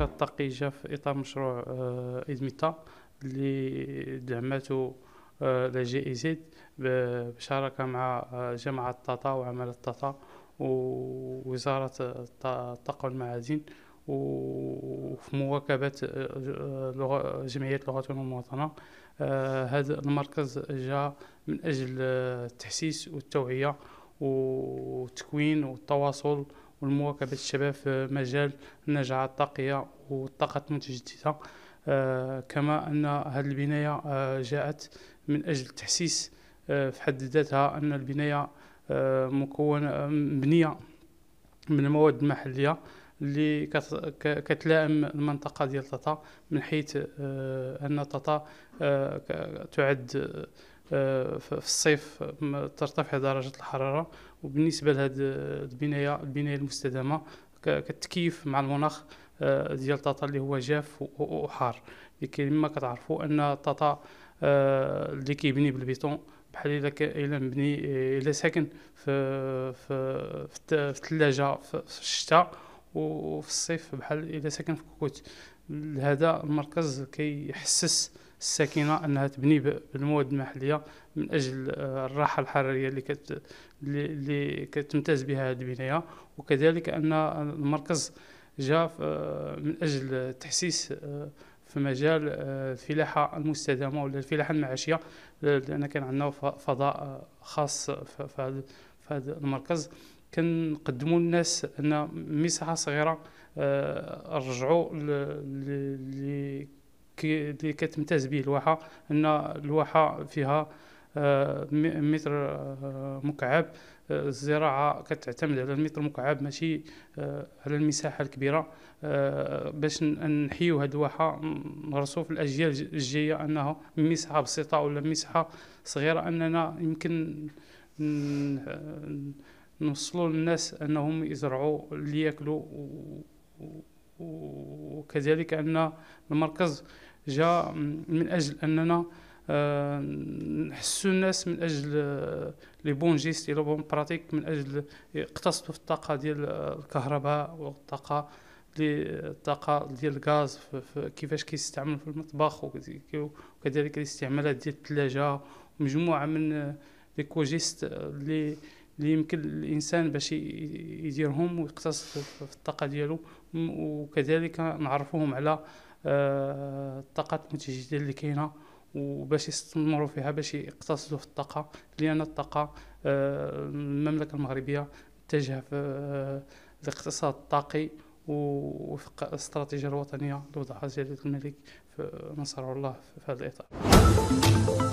النشاط الطاقي جاء في اطار مشروع آه، ادميتا اللي دعمته آه، لا جي اي زد بشراكه مع آه، جامعه طاطا وعمل طاطا ووزاره الطاقه والمعادن وفي مواكبة جمعية لغة المواطنة هذا المركز جاء من أجل التحسيس والتوعية والتكوين والتواصل والمواكبة الشباب في مجال النجاعة الطاقية والطاقة المتجددة آه، كما أن هذه البناية آه، جاءت من أجل تحسيس آه، في حد ذاتها أن البناية مكونة مبنية من المواد المحلية اللي كتلائم المنطقة ديال طاطا من حيث أن طاطا تعد آه، في الصيف ترتفع درجة الحرارة وبالنسبة لهاد آه، البناية البناية المستدامة كتكيف مع المناخ آه، ديال طاطا اللي هو جاف وحار كما كتعرفوا ان طاطا اللي كيبني بالبيتون بحال الا الا مبني الا ساكن في في في الثلاجه في الشتاء وفي الصيف بحال الا ساكن في كوكوت هذا المركز كيحسس كي الساكنه انها تبني بالمواد المحليه من اجل آه، الراحه الحراريه اللي كت اللي كتمتاز بها هذه البنايه وكذلك ان المركز جاء آه، من اجل تحسيس آه، في مجال الفلاحه المستدامه ولا الفلاحه المعاشيه لان كان عندنا فضاء خاص في هذا المركز كنقدموا للناس ان مساحه صغيره رجعوا اللي كتمتاز به الواحه ان الواحه فيها آه، متر آه، مكعب آه، الزراعه كتعتمد على المتر مكعب ماشي على المساحه الكبيره باش نحيو هاد الواحه نرسو في الاجيال الجايه انها مساحه بسيطه ولا مساحه صغيره اننا يمكن نوصلوا للناس انهم يزرعوا اللي ياكلوا وكذلك ان المركز جاء من اجل اننا آه، نحسوا الناس من اجل آه، لي بون جيست لي بون براتيك من اجل اقتصدوا في الطاقه ديال آه، الكهرباء والطاقه الطاقه ديال الغاز كيفاش كيستعمل في المطبخ وكذلك الاستعمالات ديال الثلاجه مجموعه من لي كوجيست اللي اللي يمكن الانسان باش يديرهم ويقتصد في الطاقه ديالو وكذلك نعرفوهم على الطاقات آه، المتجدده اللي كاينه وباش يستثمروا فيها باش يقتصدوا في الطاقه لان الطاقه آه، المملكه المغربيه متجهه في آه، الاقتصاد الطاقي وفق الاستراتيجيه الوطنيه لوضعها جلاله الملك نصره الله في هذا الاطار